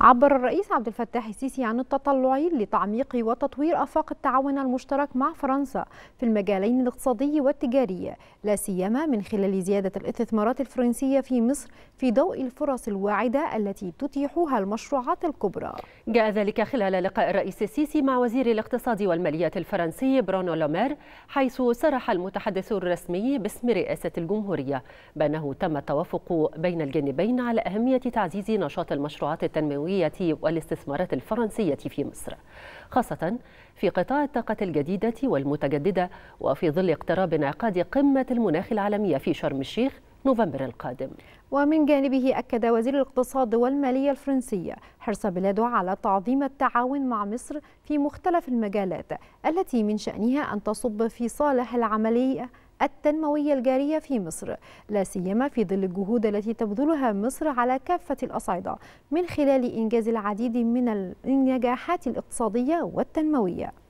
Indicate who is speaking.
Speaker 1: عبر الرئيس عبد الفتاح السيسي عن التطلع لتعميق وتطوير آفاق التعاون المشترك مع فرنسا في المجالين الاقتصادي والتجاري لا سيما من خلال زيادة الاستثمارات الفرنسية في مصر في ضوء الفرص الواعدة التي تتيحها المشروعات الكبرى
Speaker 2: جاء ذلك خلال لقاء الرئيس السيسي مع وزير الاقتصاد والمالية الفرنسي برونو لومير حيث صرح المتحدث الرسمي باسم رئاسة الجمهورية بأنه تم التوافق بين الجانبين على أهمية تعزيز نشاط المشروعات التنموية التنموية والاستثمارات الفرنسية في مصر خاصة في قطاع الطاقة الجديدة والمتجددة وفي ظل اقتراب انعقاد قمة المناخ العالمية في شرم الشيخ نوفمبر القادم
Speaker 1: ومن جانبه أكد وزير الاقتصاد والمالية الفرنسية حرص بلاده على تعظيم التعاون مع مصر في مختلف المجالات التي من شأنها أن تصب في صالح العملية التنموية الجارية في مصر لا سيما في ظل الجهود التي تبذلها مصر على كافة الأصعدة من خلال إنجاز العديد من النجاحات الاقتصادية والتنموية